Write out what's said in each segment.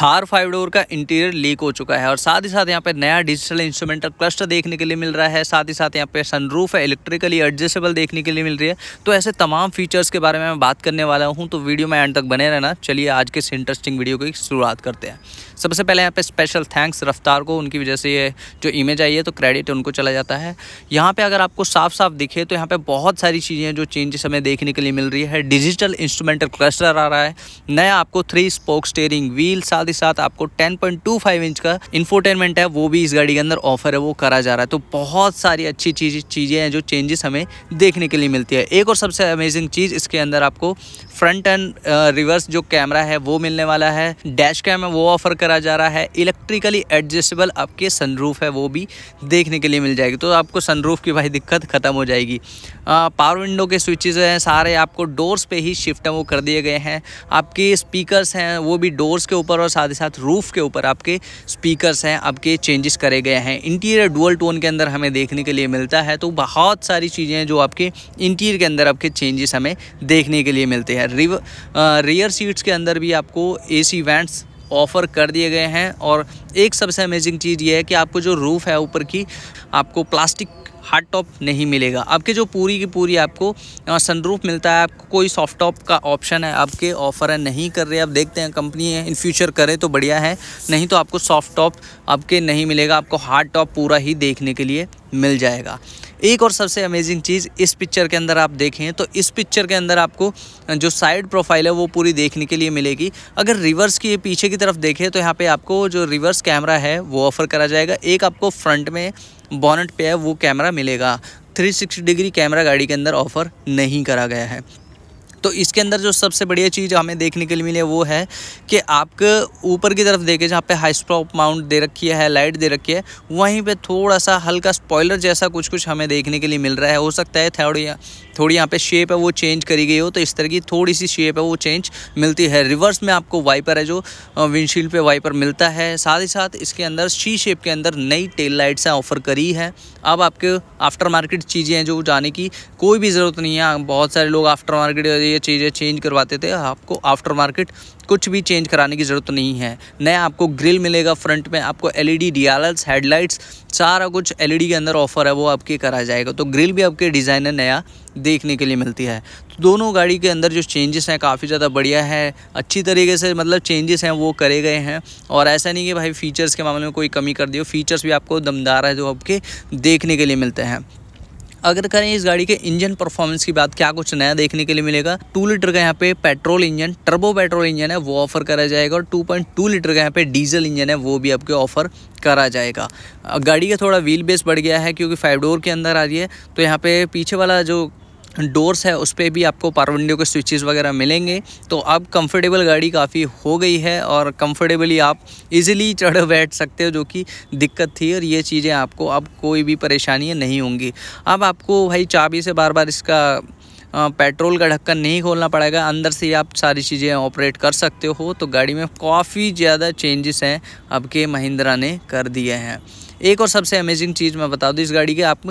Thar five door का interior leak हो चुका है और साथ ही साथ यहाँ पे नया डिजिटल इंस्ट्रूमेंटल क्लस्टर देखने के लिए मिल रहा है साथ ही साथ यहाँ पे सनरूफ है इलेक्ट्रिकली एडजस्टेबल देखने के लिए मिल रही है तो ऐसे तमाम फीचर्स के बारे में मैं बात करने वाला हूँ तो वीडियो में एंड तक बने रहना चलिए आज के इस इंटरेस्टिंग वीडियो की शुरुआत करते हैं सबसे पहले यहाँ पे स्पेशल थैंक्स रफ्तार को उनकी वजह से ये जो इमेज आई है तो क्रेडिट उनको चला जाता है यहाँ पे अगर आपको साफ साफ दिखे तो यहाँ पे बहुत सारी चीज़ें हैं जो चेंजेस हमें देखने के लिए मिल रही है डिजिटल इंस्ट्रूमेंटल क्लस्टर आ रहा है नया आपको थ्री स्पोक स्टेयरिंग व्हील साथ साथ ही साथ आपको 10.25 इंच का इन्फोटेनमेंट है वो भी इस गाड़ी के अंदर ऑफर है वो करा जा रहा है तो बहुत सारी अच्छी चीज चीज़ें हैं जो चेंजेस हमें देखने के लिए मिलती है एक और सबसे अमेजिंग चीज़ इसके अंदर आपको फ्रंट एंड रिवर्स जो कैमरा है वो मिलने वाला है डैश कैम है वो ऑफर करा जा रहा है इलेक्ट्रिकली एडजस्टेबल आपके सनरूफ है वो भी देखने के लिए मिल जाएगी तो आपको सनरूफ की भाई दिक्कत ख़त्म हो जाएगी पावर विंडो के स्विचेज हैं सारे आपको डोर्स पे ही शिफ्ट हैं वो कर दिए गए हैं आपके स्पीकर्स हैं वो भी डोर्स के ऊपर और साथ ही साथ रूफ़ के ऊपर आपके स्पीकर्स हैं आपके चेंजेस करे गए हैं इंटीरियर डुअल टोन के अंदर हमें देखने के लिए मिलता है तो बहुत सारी चीज़ें जो आपके इंटीरियर के अंदर आपके चेंजेस हमें देखने के लिए मिलते हैं है रिव रियर सीट्स के अंदर भी आपको एसी वेंट्स ऑफ़र कर दिए गए हैं और एक सबसे अमेजिंग चीज़ ये है कि आपको जो रूफ़ है ऊपर की आपको प्लास्टिक हार्ड टॉप नहीं मिलेगा आपके जो पूरी की पूरी आपको सनरूफ मिलता है आपको कोई सॉफ्ट टॉप का ऑप्शन है आपके ऑफ़र है नहीं कर रहे आप देखते हैं कंपनी है इन फ्यूचर करें तो बढ़िया है नहीं तो आपको सॉफ्ट टॉप आपके नहीं मिलेगा आपको हार्ड टॉप पूरा ही देखने के लिए मिल जाएगा एक और सबसे अमेजिंग चीज़ इस पिक्चर के अंदर आप देखें तो इस पिक्चर के अंदर आपको जो साइड प्रोफाइल है वो पूरी देखने के लिए मिलेगी अगर रिवर्स की पीछे की तरफ देखें तो यहाँ पे आपको जो रिवर्स कैमरा है वो ऑफ़र करा जाएगा एक आपको फ्रंट में बॉनेट पे है वो कैमरा मिलेगा 360 डिग्री कैमरा गाड़ी के अंदर ऑफ़र नहीं करा गया है तो इसके अंदर जो सबसे बढ़िया चीज़ हमें देखने के लिए मिली वो है कि आपके ऊपर की तरफ देखें जहाँ पे हाई स्टॉप माउंट दे रखी है लाइट दे रखी है वहीं पर थोड़ा सा हल्का स्पॉयलर जैसा कुछ कुछ हमें देखने के लिए मिल रहा है हो सकता है थोड़ी थोड़ी यहाँ पे शेप है वो चेंज करी गई हो तो इस तरह की थोड़ी सी शेप है वो चेंज मिलती है रिवर्स में आपको वाइपर है जो विंडशील्ड पे वाइपर मिलता है साथ ही साथ इसके अंदर शी शेप के अंदर नई टेल लाइट्स हैं ऑफ़र करी है अब आपके आफ्टर मार्केट चीज़ें हैं जो जाने की कोई भी ज़रूरत नहीं है बहुत सारे लोग आफ्टर मार्केट ये चीज़ें चेंज करवाते थे आपको आफ्टर मार्केट कुछ भी चेंज कराने की ज़रूरत नहीं है नया आपको ग्रिल मिलेगा फ्रंट में आपको एल ई हेडलाइट्स सारा कुछ एल के अंदर ऑफर है वो आपके कराया जाएगा तो ग्रिल भी आपके डिज़ाइनर नया देखने के लिए मिलती है तो दोनों गाड़ी के अंदर जो चेंजेस हैं काफ़ी ज़्यादा बढ़िया है अच्छी तरीके से मतलब चेंजेस हैं वो करे गए हैं और ऐसा नहीं कि भाई फ़ीचर्स के मामले में कोई कमी कर दी फीचर्स भी आपको दमदार है जो आपके देखने के लिए मिलते हैं अगर करें इस गाड़ी के इंजन परफॉर्मेंस की बात क्या कुछ नया देखने के लिए मिलेगा टू लीटर का यहाँ पे petrol engine turbo petrol engine है वो ऑफर करा जाएगा और टू लीटर का यहाँ पे डीजल इंजन है वो भी आपके ऑफर करा जाएगा गाड़ी का थोड़ा व्हील बेस बढ़ गया है क्योंकि फाइव डोर के अंदर आ रही है तो यहाँ पे पीछे वाला जो डोर्स है उस पर भी आपको पावर विंडो के स्विचेस वगैरह मिलेंगे तो अब कंफर्टेबल गाड़ी काफ़ी हो गई है और कंफर्टेबली आप इजीली चढ़ बैठ सकते हो जो कि दिक्कत थी और ये चीज़ें आपको अब कोई भी परेशानियाँ नहीं होंगी अब आपको भाई चाबी से बार बार इसका पेट्रोल का ढक्कन नहीं खोलना पड़ेगा अंदर से ही आप सारी चीज़ें ऑपरेट कर सकते हो तो गाड़ी में काफ़ी ज़्यादा चेंजेस हैं अब के महिंद्रा ने कर दिए हैं एक और सबसे अमेजिंग चीज़ मैं बता दूँ इस गाड़ी की आप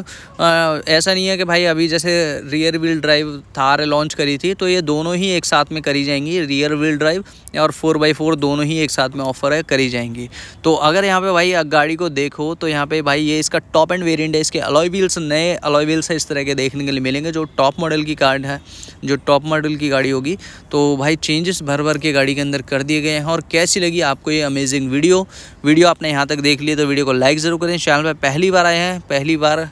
ऐसा नहीं है कि भाई अभी जैसे rear wheel drive Thar launch करी थी तो ये दोनों ही एक साथ में करी जाएंगी रियर व्हील ड्राइव और फोर बाई फोर दोनों ही एक साथ में ऑफर है करी जाएंगी तो अगर यहाँ पे भाई गाड़ी को देखो तो यहाँ पे भाई ये इसका टॉप एंड वेरिएंट है इसके अलॉय व्हील्स नए अलॉय व्हील्स है इस तरह के देखने के लिए मिलेंगे जो टॉप मॉडल की कार्ड है जो टॉप मॉडल की गाड़ी होगी तो भाई चेंजेस भर भर के गाड़ी के अंदर कर दिए गए हैं और कैसी लगी आपको ये अमेजिंग वीडियो वीडियो आपने यहाँ तक देख लिया तो वीडियो को लाइक ज़रूर करें चैनल पर पहली बार आए हैं पहली बार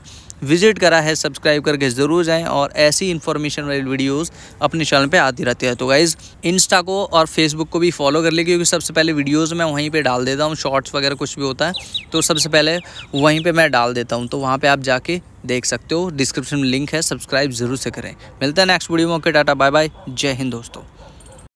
विजिट करा है सब्सक्राइब करके ज़रूर जाएं और ऐसी इन्फॉर्मेशन वाली वीडियोस अपने चैनल पे आती रहती है तो गाइज़ इंस्टा को और फेसबुक को भी फॉलो कर ले क्योंकि सबसे पहले वीडियोस मैं वहीं पे डाल देता हूँ शॉर्ट्स वगैरह कुछ भी होता है तो सबसे पहले वहीं पे मैं डाल देता हूँ तो वहाँ पर आप जाके देख सकते हो डिस्क्रिप्शन में लिंक है सब्सक्राइब ज़रूर से करें मिलता है नेक्स्ट वीडियो में ओके टाटा बाय बाय जय हिंद दोस्तों